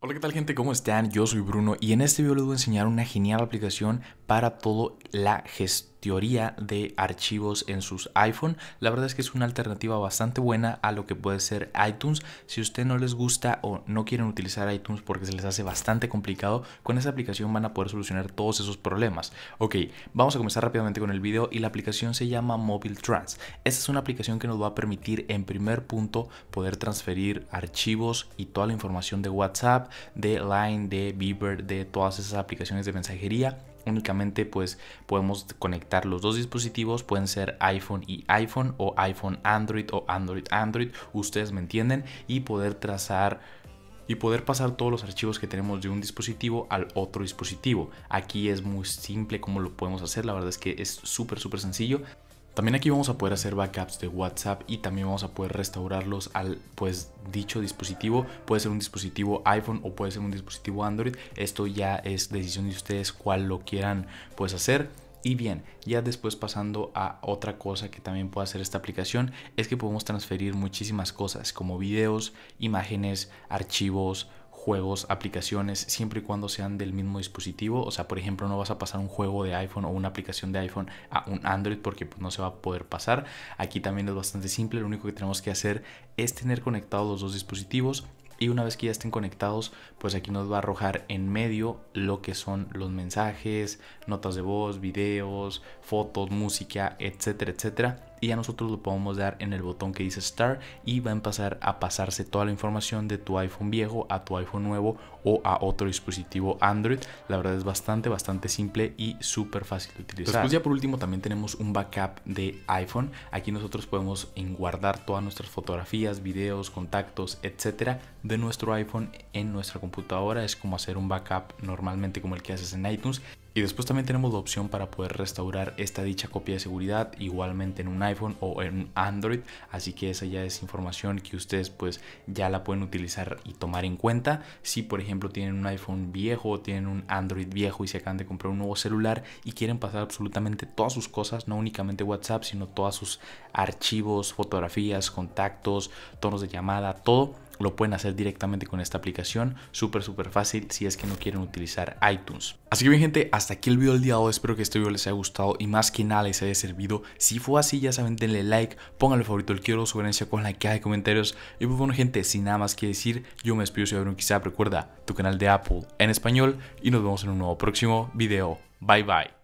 Hola, ¿qué tal gente? ¿Cómo están? Yo soy Bruno y en este video les voy a enseñar una genial aplicación para todo la gestión teoría de archivos en sus iPhone. La verdad es que es una alternativa bastante buena a lo que puede ser iTunes. Si a usted no les gusta o no quieren utilizar iTunes porque se les hace bastante complicado, con esa aplicación van a poder solucionar todos esos problemas. Ok, vamos a comenzar rápidamente con el video y la aplicación se llama Mobile Trans. Esta es una aplicación que nos va a permitir en primer punto poder transferir archivos y toda la información de WhatsApp, de Line, de Beaver, de todas esas aplicaciones de mensajería únicamente pues podemos conectar los dos dispositivos pueden ser iPhone y iPhone o iPhone Android o Android Android ustedes me entienden y poder trazar y poder pasar todos los archivos que tenemos de un dispositivo al otro dispositivo aquí es muy simple como lo podemos hacer la verdad es que es súper súper sencillo también aquí vamos a poder hacer backups de WhatsApp y también vamos a poder restaurarlos al pues dicho dispositivo. Puede ser un dispositivo iPhone o puede ser un dispositivo Android. Esto ya es decisión de ustedes cuál lo quieran pues hacer. Y bien, ya después pasando a otra cosa que también puede hacer esta aplicación es que podemos transferir muchísimas cosas como videos, imágenes, archivos, juegos, aplicaciones, siempre y cuando sean del mismo dispositivo. O sea, por ejemplo, no vas a pasar un juego de iPhone o una aplicación de iPhone a un Android porque pues, no se va a poder pasar. Aquí también es bastante simple, lo único que tenemos que hacer es tener conectados los dos dispositivos y una vez que ya estén conectados, pues aquí nos va a arrojar en medio lo que son los mensajes, notas de voz, videos, fotos, música, etcétera, etcétera y ya nosotros lo podemos dar en el botón que dice Start y va a empezar a pasarse toda la información de tu iPhone viejo a tu iPhone nuevo o a otro dispositivo Android. La verdad es bastante, bastante simple y súper fácil de utilizar. Después ya por último también tenemos un backup de iPhone. Aquí nosotros podemos guardar todas nuestras fotografías, videos, contactos, etcétera de nuestro iPhone en nuestra computadora. Es como hacer un backup normalmente como el que haces en iTunes y después también tenemos la opción para poder restaurar esta dicha copia de seguridad igualmente en un iPhone o en un Android, así que esa ya es información que ustedes pues ya la pueden utilizar y tomar en cuenta. Si por ejemplo tienen un iPhone viejo o tienen un Android viejo y se acaban de comprar un nuevo celular y quieren pasar absolutamente todas sus cosas, no únicamente WhatsApp, sino todos sus archivos, fotografías, contactos, tonos de llamada, todo lo pueden hacer directamente con esta aplicación. Súper, súper fácil si es que no quieren utilizar iTunes. Así que bien gente, hasta aquí el video del día de hoy. Espero que este video les haya gustado y más que nada les haya servido. Si fue así, ya saben, denle like, pónganle favorito el quiero, sugerencia con la caja de comentarios. Y pues bueno gente, sin nada más que decir, yo me despido, si Bruno Quizá. Recuerda, tu canal de Apple en español y nos vemos en un nuevo próximo video. Bye bye.